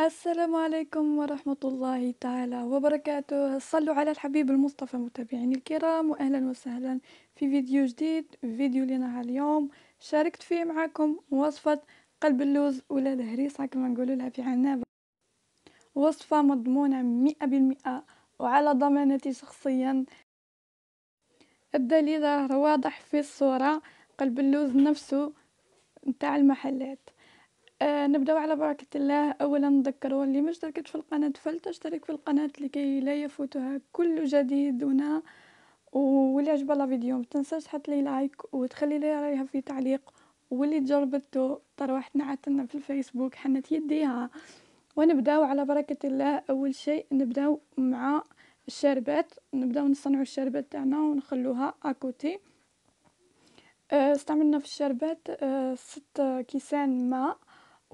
السلام عليكم ورحمة الله تعالى وبركاته صلوا على الحبيب المصطفى متابعيني الكرام وأهلا وسهلا في فيديو جديد فيديو لنا اليوم شاركت فيه معكم وصفة قلب اللوز ولا الهريسة كما نقول لها في عنابة وصفة مضمونة مئة بالمئة وعلى ضمانتي شخصيا الدليل واضح في الصورة قلب اللوز نفسه نتاع المحلات آه نبداو على بركة الله، أولًا نذكّروا اللي ما في القناة فلتشترك في القناة لكي لا يفوتها كل جديد هنا، واللي عجبها الفيديو ما تنساش تحط لي لايك وتخلي لي رايها في تعليق، واللي جربتو تروح تنعتلنا في الفيسبوك حنت يديها، ونبداو على بركة الله أول شيء نبداو مع الشربات نبداو نصنعو الشربات تاعنا ونخلوها أكوتي، آه، استعملنا في الشربات آه، ست كيسان ماء.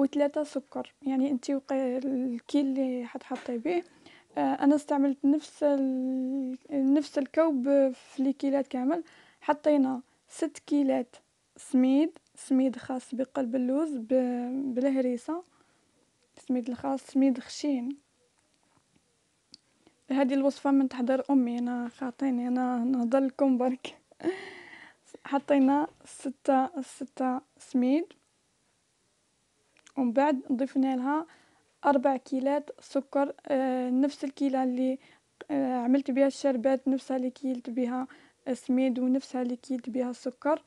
وثلاثة سكر يعني انت الكيل اللي حتحطي به آه، انا استعملت نفس نفس الكوب في الكيلات كامل حطينا ست كيلات سميد سميد خاص بقلب اللوز بالهريسة سميد الخاص سميد خشين هذه الوصفة من تحضر أمي أنا خاطيني أنا نهضر لكم برك حطينا ستة ستة سميد ومن بعد ضفنا لها أربع كيلات سكر آه، نفس الكيلة اللي آه، عملت بها الشربات نفسها اللي كيلت بها السميد ونفسها اللي كيلت بها السكر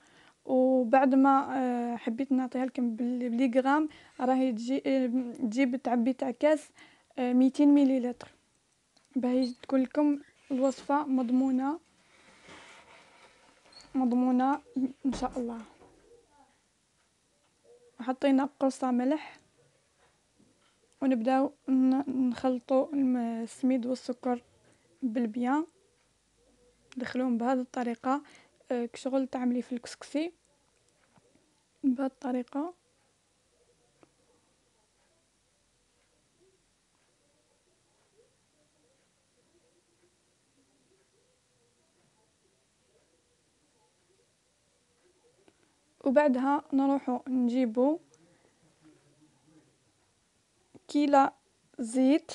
وبعد ما آه، حبيت نعطيها لكم بلي غرام راهي تجي تجيب تعبي تاع كاس 200 مليلتر باهي تكون لكم الوصفه مضمونه مضمونه ان شاء الله حطينا قرصة ملح ونبداو نخلطو السميد والسكر بالبيان ندخلوهم بهذه الطريقه آه، كشغل تعملي في الكسكسي بهذه الطريقه وبعدها نروحو نجيبو كيلا زيت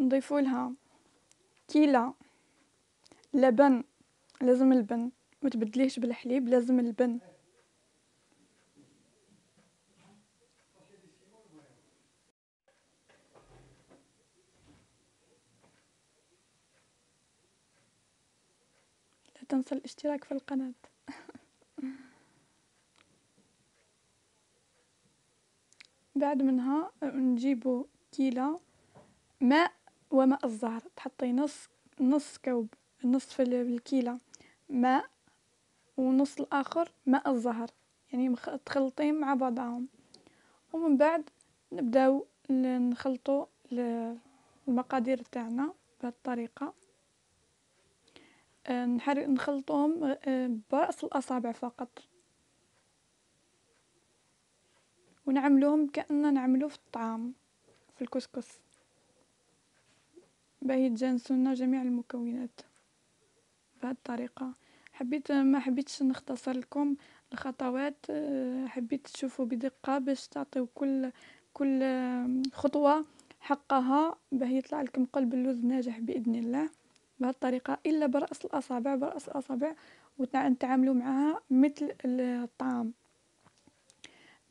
نضيفو لها كيلا لبن لازم البن ما تبدليهش بالحليب لازم البن لا تنسى الاشتراك في القناة بعد منها نجيبو كيلة ماء وماء الزهر تحطي نص نص كوب نصف الكيلة ماء ونص الآخر ماء الزهر يعني مخ... تخلطين مع بعضهم ومن بعد نبداو نخلطو المقادير تاعنا بهالطريقه آه، نحرك نخلطهم آه، برأس الأصابع فقط ونعملوهم كأننا نعملو في الطعام في الكسكس باهي تجانسونا جميع المكونات بهذه الطريقة حبيت ما حبيتش نختصر لكم الخطوات آه، حبيت تشوفوا بدقة باش تعطيو كل كل خطوة حقها باه يطلع لكم قلب اللوز ناجح بإذن الله الطريقه إلا برأس الأصابع برأس الأصابع وتعاملوا معها مثل الطعام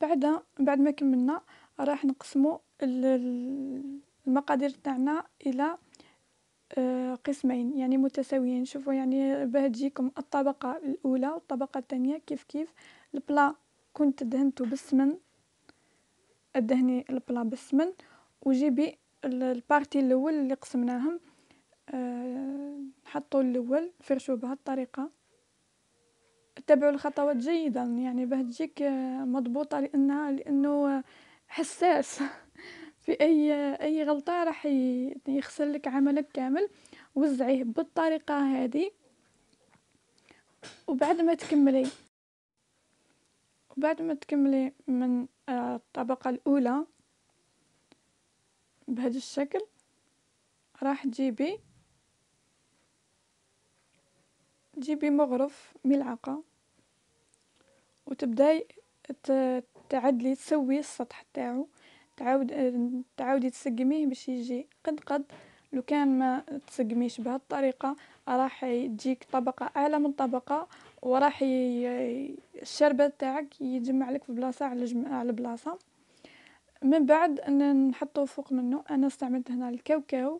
بعدها بعد ما كملنا راح نقسمو المقادير تاعنا إلى آه، قسمين يعني متساويين شوفوا يعني باه تجيكم الطبقة الأولى والطبقة الثانية كيف كيف البلا كنت دهنتو بالسمن ادهني البلا بالسمن وجيبي البارتي الاول اللي قسمناهم آه، حطوا الاول بهذه الطريقه تبعوا الخطوات جيدا يعني باه تجيك آه، مضبوطه لانها لانه حساس في اي اي غلطه راح يخسر لك عملك كامل وزعيه بالطريقه هذه وبعد ما تكملي وبعد ما تكملي من آه، الطبقه الاولى بهذا الشكل راح تجيبي تجيبي مغرف ملعقة وتبداي تعدلي تسوي السطح تاعو تعاود تعاودي تسقميه باش يجي قد قد لو كان ما تسقميش بهالطريقه راح تجيك طبقه اعلى من طبقه وراح الشربه تاعك يجمع لك في بلاصه على على بلاصه من بعد نحطو فوق منه انا استعملت هنا الكاوكاو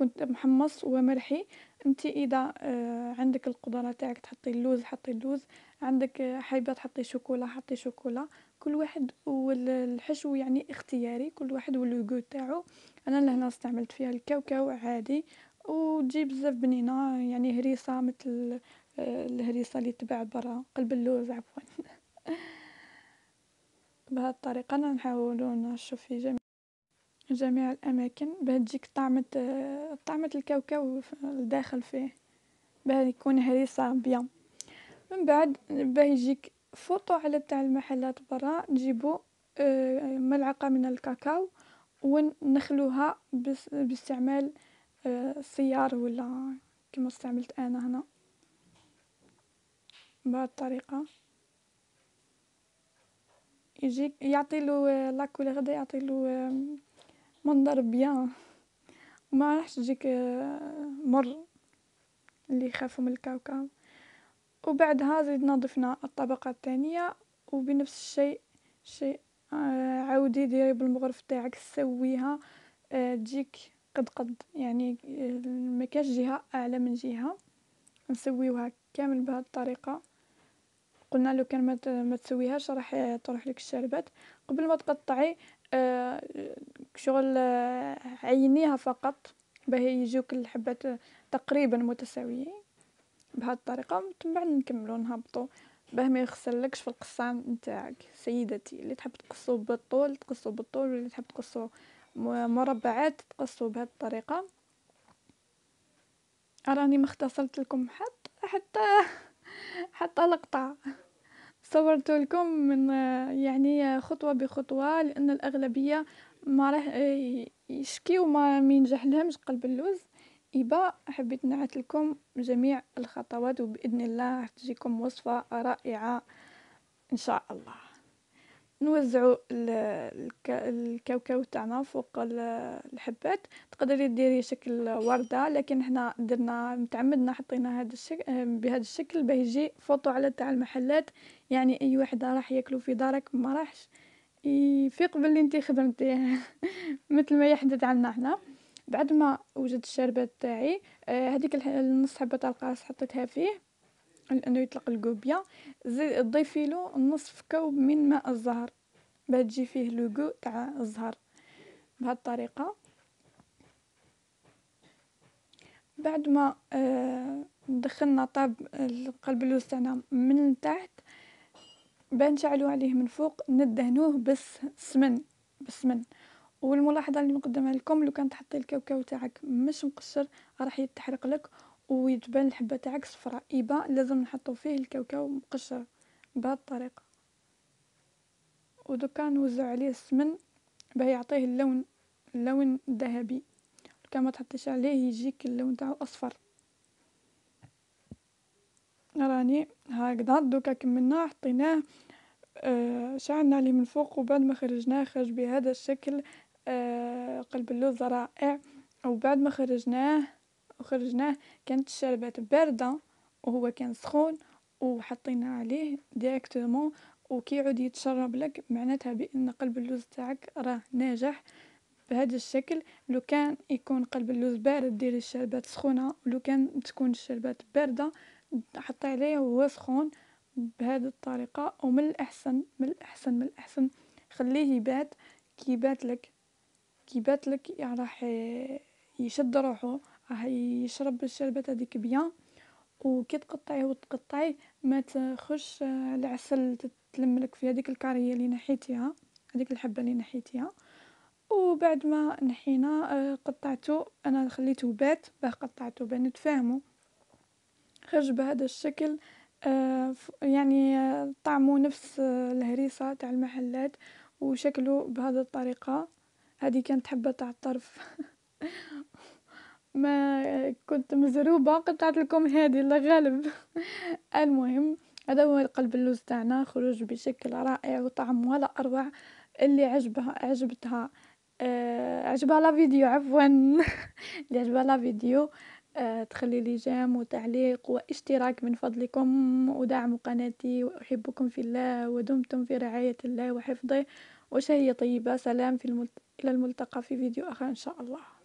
كنت محمص ومرحي انت اذا آه، عندك القدره تاعك تحطي اللوز حطي اللوز عندك آه، حابه تحطي شوكولا حطي شوكولا كل واحد والحشو يعني اختياري كل واحد واللوغو تاعو انا لهنا استعملت فيها الكاوكاو عادي وتجي بزاف بنينه يعني هريسه مثل آه، الهريسه اللي تباع برا قلب اللوز عفوا بهذه الطريقه نحاولوا نشوف في جميع جميع الأماكن باه تجيك طعمة طعمة الكاوكاو الداخل فيه باه يكون هريسة بيان من بعد باه يجيك فوطو على تاع المحلات برا نجيبو آه، ملعقة من الكاكاو و نخلوها باستعمال آه، سيار ولا كيما استعملت انا هنا بهذه الطريقة يجيك يعطيلو آه، لا كولور يعطي له منظر بيان وما راحش تجيك آه، مر اللي يخافو من الكاوكاو وبعدها زيد نظفنا الطبقة الثانية وبنفس الشيء شيء آه، عاودي ديري بالمغرف تاعك سويها آه، تجيك قد قد يعني مكانش جهة اعلى من جهة نسويوها كامل بهذه الطريقة قلنا لوكان متسويهاش راح تروحلك الشربات قبل ما تقطعي آه، شغل آه، عينيها فقط باه يجوك الحبات آه، تقريبا متساويين بهاد الطريقه من بعد نكملو نهبطو باه ما يخسرلكش في القصان نتاعك سيدتي اللي تحب تقصو بالطول تقصو بالطول واللي تحب تقصو مربعات تقصو بهاد الطريقه راني ما اختصرت لكم حتى حتى حتى لقطه صورت لكم من يعني خطوة بخطوة لأن الأغلبية ما راح يشكي وما مينجح لهمش قلب اللوز إبا حبيت نعت لكم جميع الخطوات وبإذن الله راح تجيكم وصفة رائعة إن شاء الله نوزعو الكاوكاو تاعنا فوق الحبات تقدري ديري شكل وردة لكن حنا درنا متعمدنا حطينا هذا الشكل بهذا الشكل باه يجي فوطو على تاع المحلات يعني اي واحد راح ياكلو في دارك ما راحش يفيق بلي انتي خدمتيه مثل ما يحدث عندنا حنا بعد ما وجدت الشربات تاعي آه، هذيك النص حبه تاع القاص حطيتها فيه انه يطلق الكوبيا زيد ضيفي له نصف كوب من ماء الزهر باه تجي فيه لوغو تاع الزهر بهذه الطريقه بعد ما آه، دخلنا طاب اللوز تاعنا من تحت بنشعلو عليه من فوق ندهنوه بالسمن بالسمن والملاحظه اللي نقدمها لكم لو كان تحطي الكاوكاو تاعك مش مقشر راح يتحرق لك ويتبان الحبة تاعك صفرا يبقى لازم نحطو فيه الكاوكاو مقشر بهاد الطريقه و ضوكا نوزعو عليه السمن باه يعطيه اللون اللون الذهبي ما تحطيش عليه يجيك اللون تاعو أصفر، راني هاكدا دوكا كملنا حطيناه آه، شعلنا عليه من فوق وبعد ما خرجناه خرج بهذا الشكل آه، قلب اللوز رائع وبعد ما خرجناه وخرجناه كانت الشربات باردة وهو كان سخون وحطينا عليه ديريكتومون وكيعود يتشرب لك معناتها بان قلب اللوز تاعك راه ناجح بهذا الشكل لو كان يكون قلب اللوز بارد ديري الشربات سخونه لو كان تكون الشربات بارده حطي عليه وهو سخون بهذه الطريقه ومن الاحسن من الاحسن من الاحسن خليه يبات كي يبات لك كي يبات لك راح يشد روحه راه يشرب الشربات هذيك بيان وكي تقطعيه وتقطعيه ما تخش العسل آه، تتلملك في هذيك الكاريه اللي نحيتيها هذيك الحبه اللي نحيتيها وبعد ما نحينا آه، قطعته انا خليته بات باه قطعته باه نتفاهموا خرج بهذا الشكل آه، يعني طعمه نفس الهريسه تاع المحلات وشكله بهذه الطريقه هذه كانت حبه تاع الطرف ما كنت مزروبة قطعت لكم هذه الله غالب المهم هذا هو القلب اللوز تاعنا خروج بشكل رائع وطعم ولا اروع اللي عجبها عجبتها آه عجبها لا فيديو عفوا اللي عجبها لا فيديو آه تخلي لي جام وتعليق واشتراك من فضلكم ودعموا قناتي واحبكم في الله ودمتم في رعاية الله وحفظه وشهية طيبة سلام في الملت... إلى الملتقى في فيديو آخر إن شاء الله